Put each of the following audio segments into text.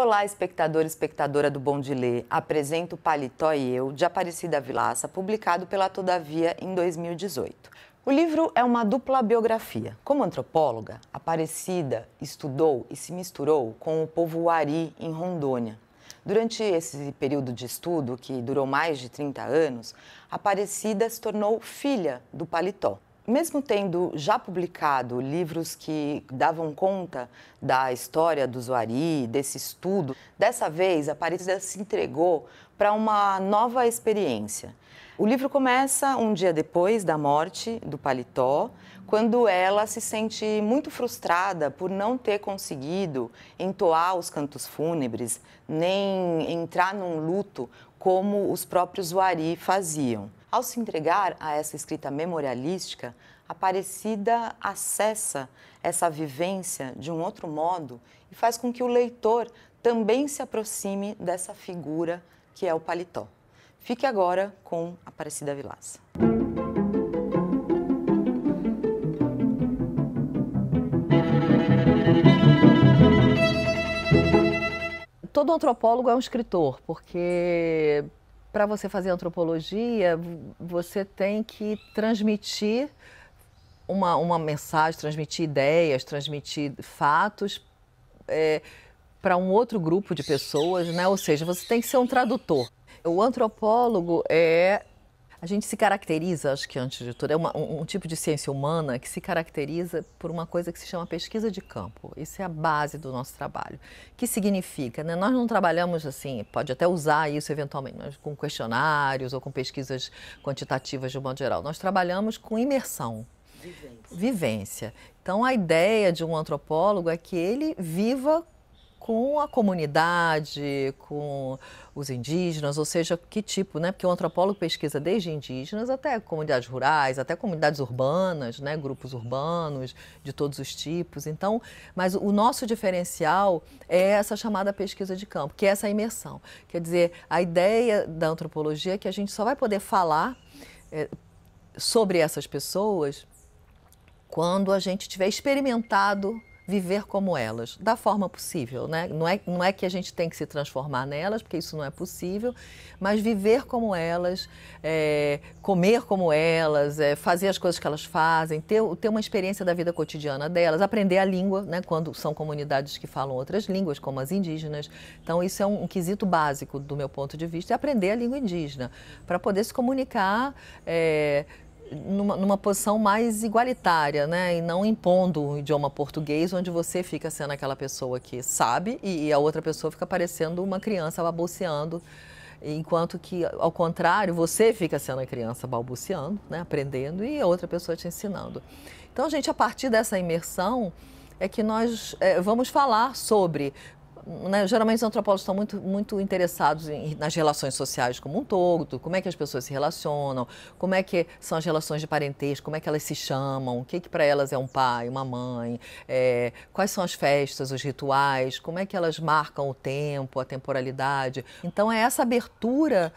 Olá, espectador e espectadora do Bom de Ler. Apresento Paletó e Eu, de Aparecida Vilaça, publicado pela Todavia em 2018. O livro é uma dupla biografia. Como antropóloga, Aparecida estudou e se misturou com o povo Wari, em Rondônia. Durante esse período de estudo, que durou mais de 30 anos, Aparecida se tornou filha do Paletó mesmo tendo já publicado livros que davam conta da história do Zuari, desse estudo, dessa vez a Aparecida se entregou para uma nova experiência. O livro começa um dia depois da morte do paletó, quando ela se sente muito frustrada por não ter conseguido entoar os cantos fúnebres, nem entrar num luto como os próprios Zuari faziam. Ao se entregar a essa escrita memorialística, Aparecida acessa essa vivência de um outro modo e faz com que o leitor também se aproxime dessa figura que é o paletó. Fique agora com Aparecida Vilaça. Todo antropólogo é um escritor, porque para você fazer antropologia, você tem que transmitir uma, uma mensagem, transmitir ideias, transmitir fatos é, para um outro grupo de pessoas, né? Ou seja, você tem que ser um tradutor. O antropólogo é a gente se caracteriza, acho que antes de tudo, é uma, um, um, tipo de ciência humana que se caracteriza por uma coisa que se chama pesquisa de campo. Isso é a base do nosso trabalho. O Que significa, né? Nós não trabalhamos assim, pode até usar isso eventualmente, mas com questionários ou com pesquisas quantitativas de um modo geral. Nós trabalhamos com imersão. Vivência. Vivência. Então, a ideia de um antropólogo é que ele viva com a comunidade, com os indígenas, ou seja, que tipo, né? Porque o antropólogo pesquisa desde indígenas até comunidades rurais, até comunidades urbanas, né? Grupos urbanos de todos os tipos. Então, mas o nosso diferencial é essa chamada pesquisa de campo, que é essa imersão. Quer dizer, a ideia da antropologia é que a gente só vai poder falar é, sobre essas pessoas quando a gente tiver experimentado viver como elas, da forma possível, né? Não é, não é que a gente tem que se transformar nelas, porque isso não é possível, mas viver como elas, é, comer como elas, é, fazer as coisas que elas fazem, ter, ter uma experiência da vida cotidiana delas, aprender a língua, né? Quando são comunidades que falam outras línguas, como as indígenas. Então, isso é um, um quesito básico do meu ponto de vista, é aprender a língua indígena, para poder se comunicar. É, numa, numa, posição mais igualitária, né? E não impondo o idioma português, onde você fica sendo aquela pessoa que sabe e, e a outra pessoa fica parecendo uma criança balbuciando. Enquanto que, ao contrário, você fica sendo a criança balbuciando, né? aprendendo, e a outra pessoa te ensinando. Então, gente, a partir dessa imersão, é que nós é, vamos falar sobre né, geralmente os antropólogos estão muito, muito interessados em, nas relações sociais como um todo, como é que as pessoas se relacionam, como é que são as relações de parentesco, como é que elas se chamam, o que, é que para elas é um pai, uma mãe, é, quais são as festas, os rituais, como é que elas marcam o tempo, a temporalidade. Então é essa abertura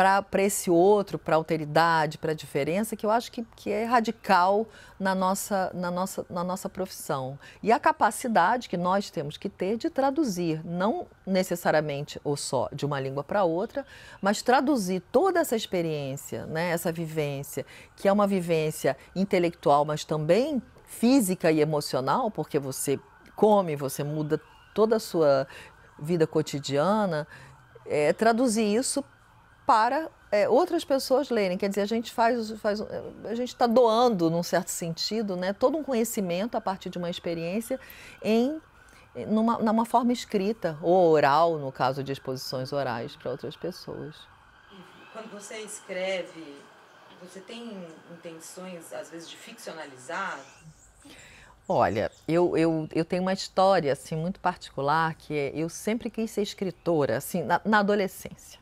para esse outro, para a alteridade, para a diferença, que eu acho que, que é radical na nossa, na, nossa, na nossa profissão. E a capacidade que nós temos que ter de traduzir, não necessariamente ou só de uma língua para outra, mas traduzir toda essa experiência, né, essa vivência, que é uma vivência intelectual, mas também física e emocional, porque você come, você muda toda a sua vida cotidiana, é, traduzir isso para é, outras pessoas lerem. Quer dizer, a gente faz, faz a gente está doando, num certo sentido, né, todo um conhecimento a partir de uma experiência em numa, numa forma escrita ou oral, no caso de exposições orais para outras pessoas. Quando você escreve, você tem intenções às vezes de ficcionalizar? Olha, eu, eu, eu tenho uma história assim muito particular que é, eu sempre quis ser escritora, assim, na, na adolescência.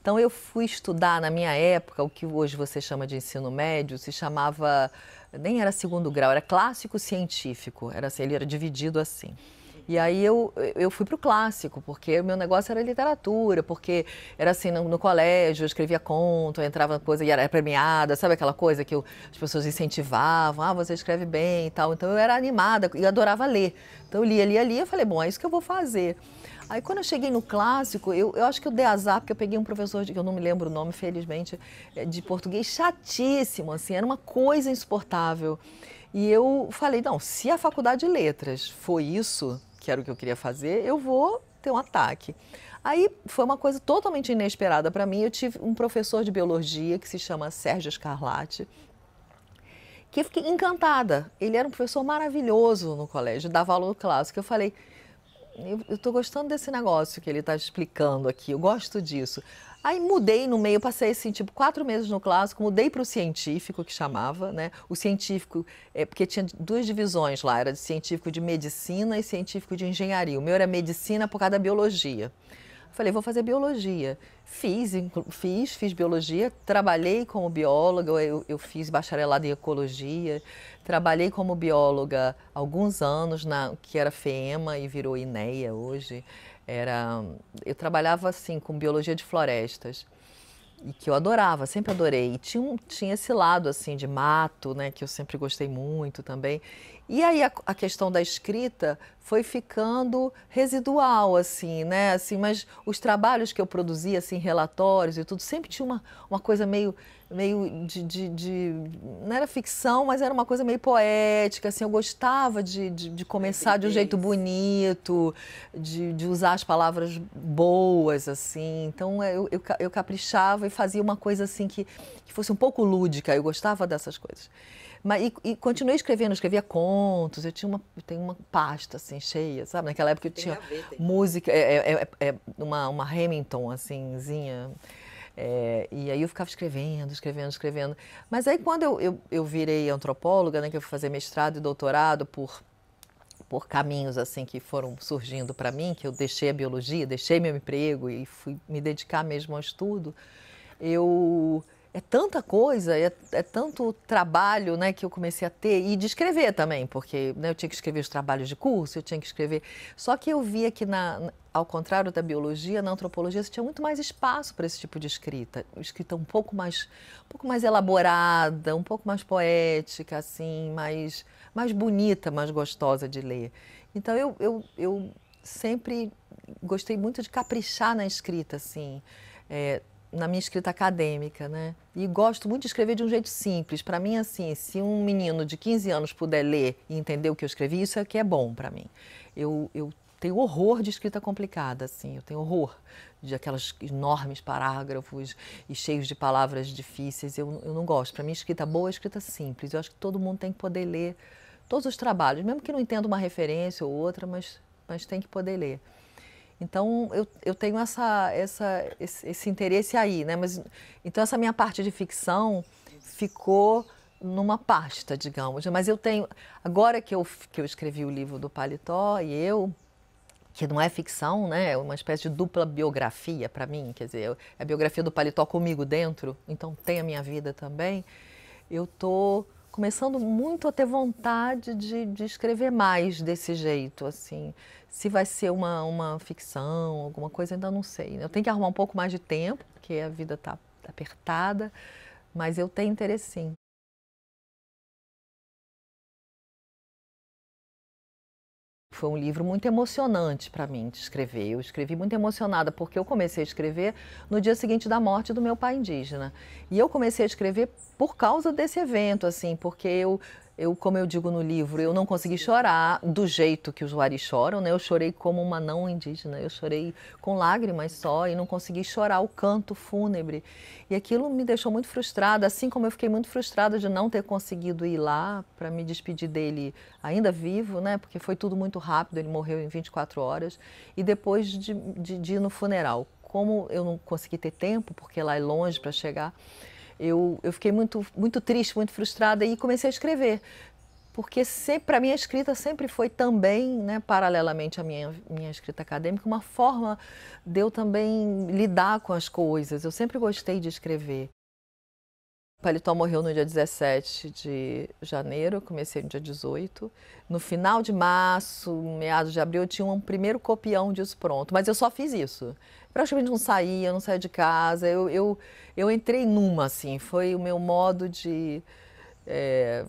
Então eu fui estudar na minha época o que hoje você chama de ensino médio, se chamava nem era segundo grau, era clássico científico, era assim, ele era dividido assim. E aí eu, eu fui para o clássico, porque o meu negócio era literatura, porque era assim, no, no colégio, eu escrevia conto, eu entrava na coisa e era premiada, sabe aquela coisa que eu, as pessoas incentivavam, ah, você escreve bem e tal. Então eu era animada e adorava ler. Então eu lia, lia, lia e falei, bom, é isso que eu vou fazer. Aí quando eu cheguei no clássico, eu, eu acho que eu dei azar, porque eu peguei um professor, de, que eu não me lembro o nome, felizmente, eh, de português, chatíssimo, assim, era uma coisa insuportável. E eu falei, não, se a faculdade de letras foi isso, que era o que eu queria fazer, eu vou ter um ataque. Aí foi uma coisa totalmente inesperada para mim. Eu tive um professor de biologia que se chama Sérgio Escarlate, que eu fiquei encantada. Ele era um professor maravilhoso no colégio, dava aula clássico. Eu falei, eu estou gostando desse negócio que ele está explicando aqui, eu gosto disso. Aí mudei no meio, passei assim, tipo, quatro meses no clássico, mudei para o científico, que chamava, né? O científico, é, porque tinha duas divisões lá, era de científico de medicina e científico de engenharia. O meu era medicina por causa da biologia. Falei, vou fazer biologia. Fiz, fiz, fiz biologia, trabalhei como bióloga, eu, eu fiz bacharelado em ecologia, trabalhei como bióloga alguns anos, na, que era FEMA e virou INEA hoje. Era, eu trabalhava assim com biologia de florestas e que eu adorava, sempre adorei. E tinha, tinha esse lado assim de mato, né, que eu sempre gostei muito também. E aí a, a, questão da escrita foi ficando residual, assim, né? Assim, mas os trabalhos que eu produzia, assim, relatórios e tudo, sempre tinha uma, uma coisa meio, meio de, de, de Não era ficção, mas era uma coisa meio poética, assim. Eu gostava de, de, de começar de um jeito bonito, de, de usar as palavras boas, assim. Então, eu, eu, eu caprichava e fazia uma coisa, assim, que, que fosse um pouco lúdica. Eu gostava dessas coisas. Mas, e, e, continuei escrevendo, eu escrevia contos, eu tinha uma, eu tenho uma pasta assim, cheia, sabe? Naquela época eu tinha ver, música, é, é, é, é, uma, uma Hamilton, assimzinha. É, e aí eu ficava escrevendo, escrevendo, escrevendo. Mas aí quando eu, eu, eu virei antropóloga, né, que eu fui fazer mestrado e doutorado por por caminhos assim que foram surgindo para mim, que eu deixei a biologia, deixei meu emprego e fui me dedicar mesmo ao estudo, eu é tanta coisa, é, é, tanto trabalho né, que eu comecei a ter e de escrever também, porque né, eu tinha que escrever os trabalhos de curso, eu tinha que escrever. Só que eu via que, na, ao contrário da biologia, na antropologia você tinha muito mais espaço para esse tipo de escrita. Escrita um pouco mais, um pouco mais elaborada, um pouco mais poética, assim, mais, mais bonita, mais gostosa de ler. Então eu, eu, eu sempre gostei muito de caprichar na escrita, assim. É, na minha escrita acadêmica, né? E gosto muito de escrever de um jeito simples. Para mim, assim, se um menino de 15 anos puder ler e entender o que eu escrevi, isso é que é bom para mim. Eu, eu tenho horror de escrita complicada, assim, eu tenho horror de aqueles enormes parágrafos e cheios de palavras difíceis. Eu, eu não gosto. Para mim, escrita boa é escrita simples. Eu acho que todo mundo tem que poder ler todos os trabalhos, mesmo que não entenda uma referência ou outra, mas, mas tem que poder ler. Então eu, eu tenho essa, essa, esse, esse, interesse aí, né? Mas, então essa minha parte de ficção ficou numa pasta, digamos. Mas eu tenho. Agora que eu, que eu escrevi o livro do Paletó e eu, que não é ficção, né? É uma espécie de dupla biografia para mim, quer dizer, é a biografia do Paletó comigo dentro, então tem a minha vida também. Eu tô começando muito a ter vontade de, de escrever mais desse jeito, assim. Se vai ser uma, uma ficção, alguma coisa, ainda não sei. Né? Eu tenho que arrumar um pouco mais de tempo, porque a vida está apertada, mas eu tenho interesse sim. foi um livro muito emocionante para mim de escrever. Eu escrevi muito emocionada, porque eu comecei a escrever no dia seguinte da morte do meu pai indígena. E eu comecei a escrever por causa desse evento, assim, porque eu eu, como eu digo no livro, eu não consegui chorar do jeito que os Wari choram, né? Eu chorei como uma não indígena, eu chorei com lágrimas só e não consegui chorar o canto fúnebre. E aquilo me deixou muito frustrada, assim como eu fiquei muito frustrada de não ter conseguido ir lá para me despedir dele ainda vivo, né? Porque foi tudo muito rápido, ele morreu em 24 horas. E depois de, de, de ir no funeral, como eu não consegui ter tempo, porque lá é longe para chegar, eu, eu fiquei muito, muito triste, muito frustrada e comecei a escrever. Porque para mim a escrita sempre foi também, né, paralelamente à minha, minha escrita acadêmica, uma forma de eu também lidar com as coisas. Eu sempre gostei de escrever. Paletó morreu no dia 17 de janeiro, comecei no dia 18. No final de março, meados de abril, eu tinha um primeiro copião disso pronto, mas eu só fiz isso praticamente não saía, não saía de casa. Eu, eu, eu entrei numa, assim, foi o meu modo de, é,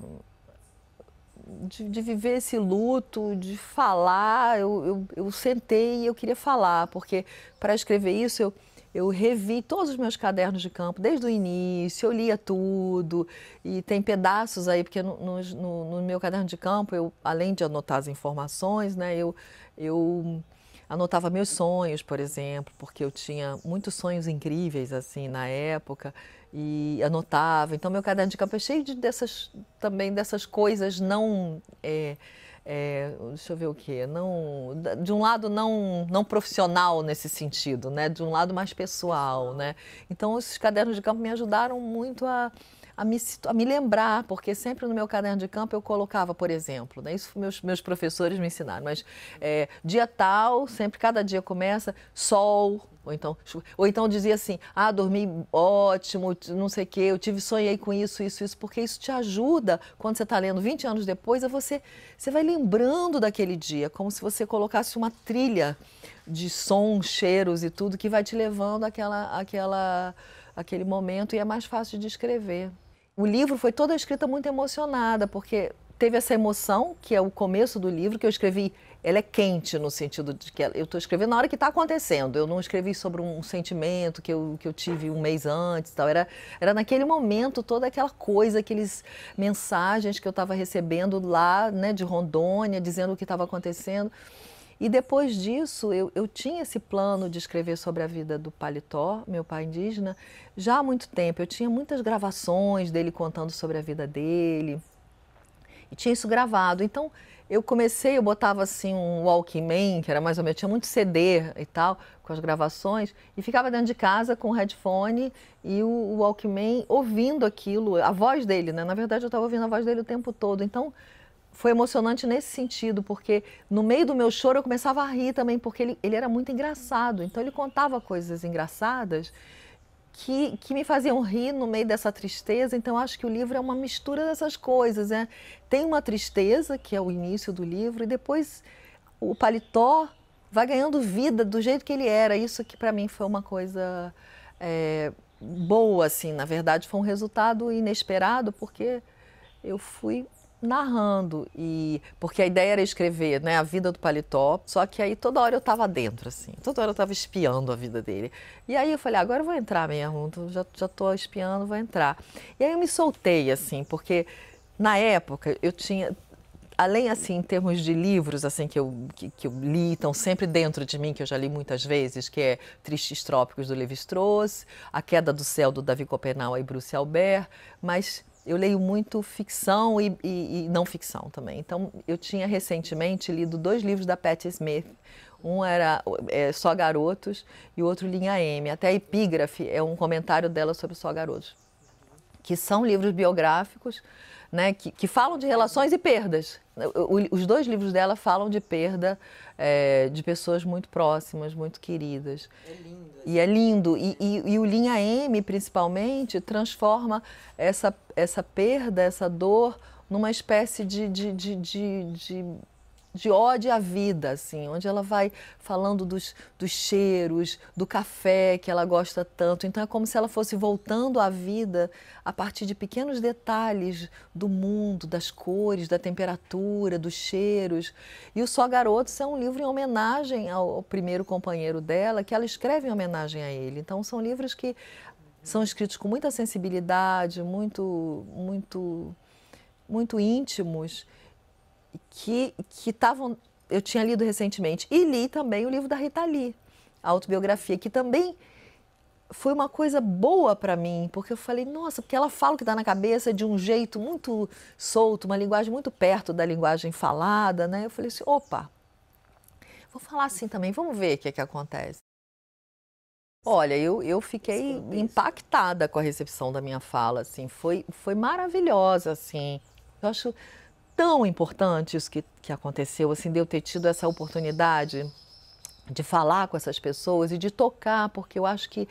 de, de, viver esse luto, de falar. Eu, eu, eu sentei e eu queria falar, porque para escrever isso eu, eu revi todos os meus cadernos de campo desde o início, eu lia tudo. E tem pedaços aí, porque no, no, no meu caderno de campo, eu, além de anotar as informações, né, eu, eu anotava meus sonhos, por exemplo, porque eu tinha muitos sonhos incríveis assim na época e anotava. Então meu caderno de campo é cheio de dessas também dessas coisas não é, é, deixa eu ver o que não de um lado não não profissional nesse sentido, né? De um lado mais pessoal, né? Então esses cadernos de campo me ajudaram muito a a me, a me lembrar, porque sempre no meu caderno de campo eu colocava, por exemplo, né, isso meus, meus professores me ensinaram, mas é, dia tal, sempre, cada dia começa, sol, ou então, ou então dizia assim, ah, dormi ótimo, não sei o quê, eu tive, sonhei com isso, isso, isso, porque isso te ajuda, quando você está lendo 20 anos depois, a você, você vai lembrando daquele dia, como se você colocasse uma trilha de sons cheiros e tudo, que vai te levando àquela, àquela, àquele momento e é mais fácil de descrever o livro foi toda escrita muito emocionada, porque teve essa emoção, que é o começo do livro, que eu escrevi. Ela é quente no sentido de que eu estou escrevendo na hora que está acontecendo. Eu não escrevi sobre um sentimento que eu, que eu tive um mês antes, tal. Era, era naquele momento toda aquela coisa, aqueles mensagens que eu estava recebendo lá, né, de Rondônia, dizendo o que estava acontecendo. E depois disso, eu, eu tinha esse plano de escrever sobre a vida do Paletó, meu pai indígena, já há muito tempo. Eu tinha muitas gravações dele contando sobre a vida dele. E tinha isso gravado. Então, eu comecei, eu botava assim um Walkman, que era mais ou menos, tinha muito CD e tal, com as gravações, e ficava dentro de casa com o headphone e o Walkman ouvindo aquilo, a voz dele, né? Na verdade, eu estava ouvindo a voz dele o tempo todo. Então, foi emocionante nesse sentido, porque no meio do meu choro eu começava a rir também, porque ele, ele era muito engraçado. Então ele contava coisas engraçadas que, que me faziam rir no meio dessa tristeza. Então acho que o livro é uma mistura dessas coisas. Né? Tem uma tristeza, que é o início do livro, e depois o paletó vai ganhando vida do jeito que ele era. Isso que para mim foi uma coisa é, boa, assim. Na verdade, foi um resultado inesperado, porque eu fui narrando e porque a ideia era escrever, né, a vida do paletó. Só que aí toda hora eu estava dentro assim, toda hora eu estava espiando a vida dele. E aí eu falei, ah, agora eu vou entrar mesmo, já já tô espiando, vou entrar. E aí eu me soltei assim, porque na época eu tinha além assim em termos de livros assim que eu que, que eu li estão sempre dentro de mim que eu já li muitas vezes que é Tristes Trópicos do Levi Strauss, A Queda do Céu do Davi Copenau e Bruce Albert, mas eu leio muito ficção e, e, e, não ficção também. Então, eu tinha recentemente lido dois livros da Patti Smith. Um era é, Só Garotos e o outro Linha M. Até a epígrafe é um comentário dela sobre Só Garotos, que são livros biográficos né, que, que falam de relações e perdas. O, os dois livros dela falam de perda é, de pessoas muito próximas, muito queridas. É lindo. E é lindo. E, e, e, o Linha M, principalmente, transforma essa, essa perda, essa dor, numa espécie de, de, de, de de ódio à vida, assim, onde ela vai falando dos, dos cheiros, do café que ela gosta tanto. Então é como se ela fosse voltando à vida a partir de pequenos detalhes do mundo, das cores, da temperatura, dos cheiros. E o Só Garotos é um livro em homenagem ao, ao primeiro companheiro dela, que ela escreve em homenagem a ele. Então são livros que são escritos com muita sensibilidade, muito, muito, muito íntimos que estavam. eu tinha lido recentemente. E li também o livro da Rita Lee, a autobiografia, que também foi uma coisa boa para mim, porque eu falei, nossa, porque ela fala o que está na cabeça de um jeito muito solto, uma linguagem muito perto da linguagem falada, né? Eu falei assim, opa, vou falar assim também, vamos ver o que, é que acontece. Olha, eu, eu fiquei impactada com a recepção da minha fala, assim, foi, foi maravilhosa, assim. Eu acho tão importante isso que, que aconteceu, assim, de eu ter tido essa oportunidade de falar com essas pessoas e de tocar, porque eu acho que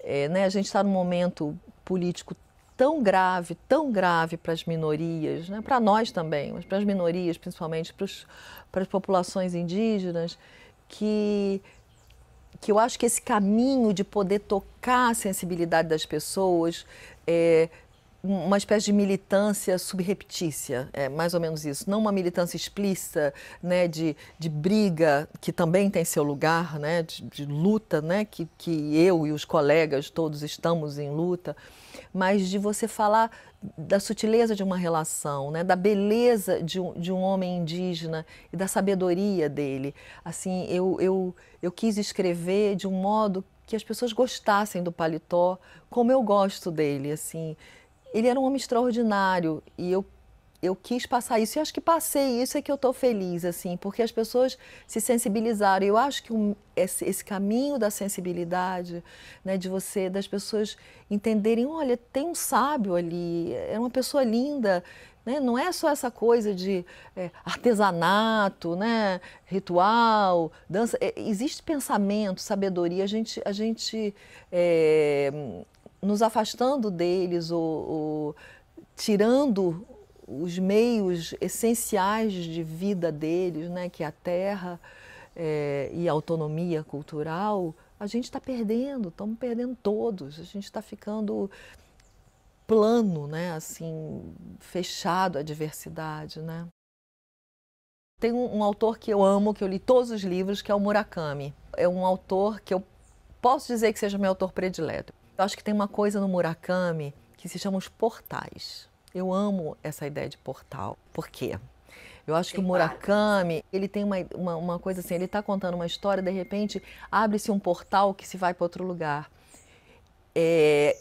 é, né, a gente está num momento político tão grave, tão grave para as minorias, né, para nós também, mas para as minorias, principalmente para as populações indígenas, que, que eu acho que esse caminho de poder tocar a sensibilidade das pessoas, é, uma espécie de militância subreptícia, é mais ou menos isso. Não uma militância explícita, né, de, de briga, que também tem seu lugar, né, de, de luta, né, que, que eu e os colegas todos estamos em luta, mas de você falar da sutileza de uma relação, né, da beleza de um, de um homem indígena e da sabedoria dele. Assim, eu, eu, eu quis escrever de um modo que as pessoas gostassem do paletó como eu gosto dele, assim ele era um homem extraordinário e eu eu quis passar isso e acho que passei isso é que eu estou feliz assim porque as pessoas se sensibilizaram eu acho que um, esse, esse, caminho da sensibilidade né de você das pessoas entenderem olha tem um sábio ali é uma pessoa linda né? não é só essa coisa de é, artesanato né ritual dança é, existe pensamento sabedoria a gente a gente é, nos afastando deles ou, ou tirando os meios essenciais de vida deles, né, que é a terra é, e a autonomia cultural, a gente está perdendo, estamos perdendo todos, a gente está ficando plano, né, assim, fechado à diversidade, né. Tem um, um autor que eu amo, que eu li todos os livros, que é o Murakami. É um autor que eu posso dizer que seja meu autor predileto. Eu acho que tem uma coisa no Murakami que se chama os portais. Eu amo essa ideia de portal. Por quê? Eu acho tem que o Murakami, ele tem uma, uma, uma, coisa assim, ele está contando uma história, de repente abre-se um portal que se vai para outro lugar. É,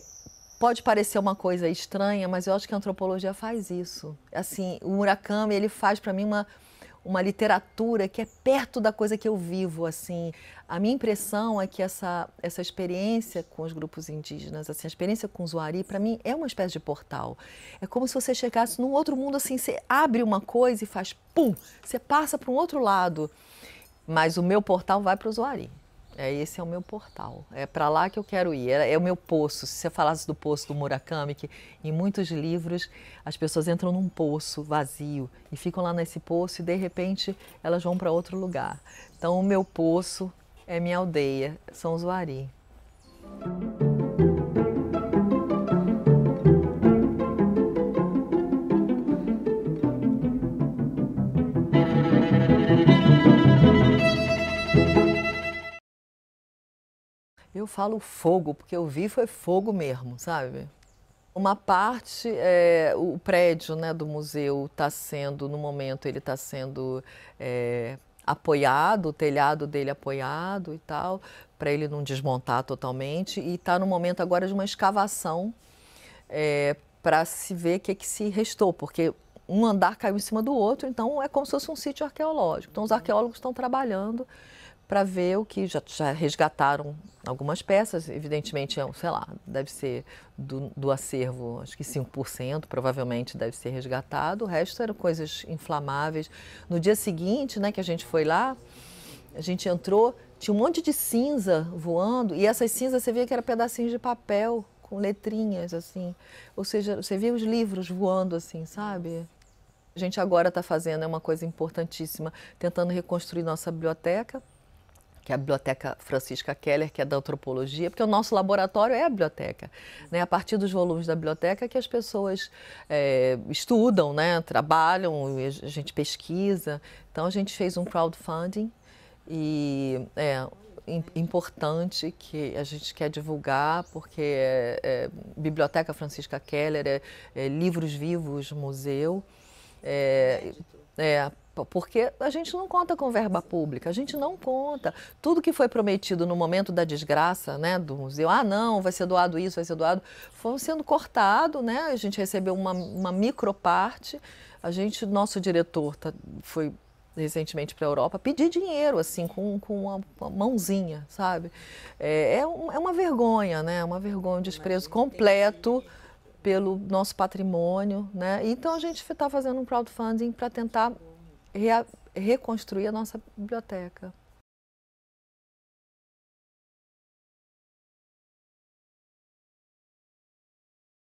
pode parecer uma coisa estranha, mas eu acho que a antropologia faz isso. Assim, o Murakami, ele faz para mim uma, uma literatura que é perto da coisa que eu vivo, assim. A minha impressão é que essa, essa experiência com os grupos indígenas, assim, a experiência com o Zuari, para mim é uma espécie de portal. É como se você chegasse num outro mundo, assim, você abre uma coisa e faz pum, você passa para um outro lado. Mas o meu portal vai para o Zuari. É, esse é o meu portal. É para lá que eu quero ir. É, é, o meu poço. Se você falasse do poço do Murakami, que em muitos livros as pessoas entram num poço vazio e ficam lá nesse poço e de repente elas vão para outro lugar. Então o meu poço é minha aldeia, São Zuari. eu falo fogo, porque eu vi foi é fogo mesmo, sabe? Uma parte, é, o prédio né, do museu está sendo, no momento, ele está sendo é, apoiado, o telhado dele apoiado e tal, para ele não desmontar totalmente. E está no momento agora de uma escavação é, para se ver o que, é que se restou, porque um andar caiu em cima do outro, então é como se fosse um sítio arqueológico. Então os arqueólogos estão trabalhando para ver o que já, já, resgataram algumas peças, evidentemente, é sei lá, deve ser do, do acervo, acho que 5% provavelmente deve ser resgatado, o resto eram coisas inflamáveis. No dia seguinte, né, que a gente foi lá, a gente entrou, tinha um monte de cinza voando, e essas cinzas você via que eram pedacinhos de papel com letrinhas, assim. Ou seja, você via os livros voando, assim, sabe? A gente agora está fazendo, é uma coisa importantíssima, tentando reconstruir nossa biblioteca, que é a Biblioteca Francisca Keller, que é da antropologia, porque o nosso laboratório é a biblioteca. Né? A partir dos volumes da biblioteca que as pessoas é, estudam, né? trabalham, a gente pesquisa. Então a gente fez um crowdfunding e é, importante que a gente quer divulgar, porque é, é Biblioteca Francisca Keller, é, é Livros Vivos Museu, é, é porque a gente não conta com verba pública, a gente não conta. Tudo que foi prometido no momento da desgraça, né, do museu, ah, não, vai ser doado isso, vai ser doado, foi sendo cortado, né? A gente recebeu uma, uma microparte. A gente, nosso diretor tá, foi recentemente para a Europa pedir dinheiro, assim, com, com uma, uma mãozinha, sabe? É, é, um, é, uma vergonha, né? Uma vergonha, um desprezo completo pelo nosso patrimônio, né? Então a gente está fazendo um crowdfunding para tentar reconstruir a nossa biblioteca.